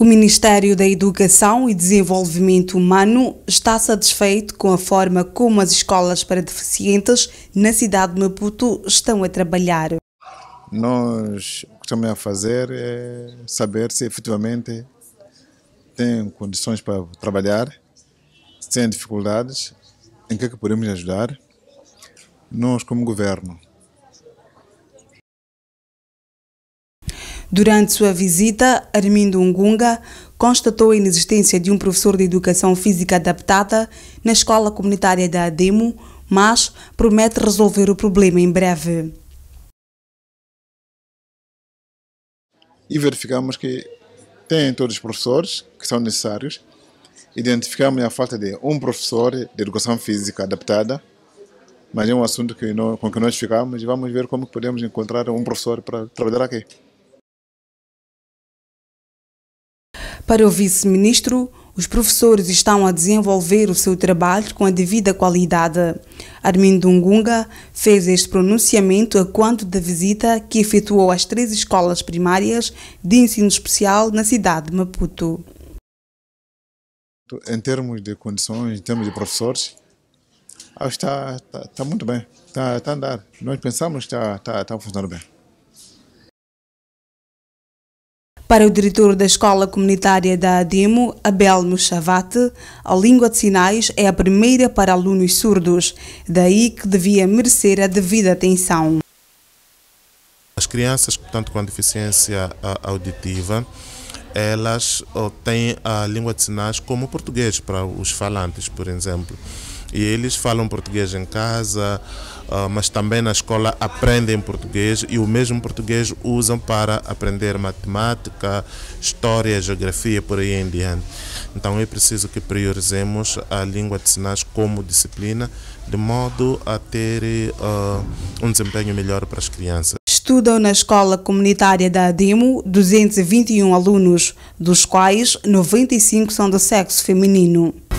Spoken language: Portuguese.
O Ministério da Educação e Desenvolvimento Humano está satisfeito com a forma como as escolas para deficientes na cidade de Maputo estão a trabalhar. Nós o que estamos a fazer é saber se efetivamente têm condições para trabalhar, se têm dificuldades, em que é que podemos ajudar. Nós, como governo, Durante sua visita, Armindo Ungunga constatou a inexistência de um professor de educação física adaptada na escola comunitária da ADEMO, mas promete resolver o problema em breve. E verificamos que tem todos os professores que são necessários. Identificamos a falta de um professor de educação física adaptada, mas é um assunto que não, com que nós ficamos e vamos ver como podemos encontrar um professor para trabalhar aqui. Para o vice-ministro, os professores estão a desenvolver o seu trabalho com a devida qualidade. Armindo Dungunga fez este pronunciamento a quanto da visita que efetuou às três escolas primárias de ensino especial na cidade de Maputo. Em termos de condições, em termos de professores, está, está, está muito bem, está, está a andar. Nós pensamos que está, está, está funcionando bem. Para o diretor da Escola Comunitária da ADEMO, Abel Muxavate, a língua de sinais é a primeira para alunos surdos, daí que devia merecer a devida atenção. As crianças, portanto, com deficiência auditiva, elas têm a língua de sinais como o português para os falantes, por exemplo e eles falam português em casa, ah, mas também na escola aprendem português e o mesmo português usam para aprender matemática, história, geografia por aí em diante. Então é preciso que priorizemos a língua de sinais como disciplina, de modo a ter uh, um desempenho melhor para as crianças. Estudam na escola comunitária da ADIMO 221 alunos, dos quais 95 são do sexo feminino.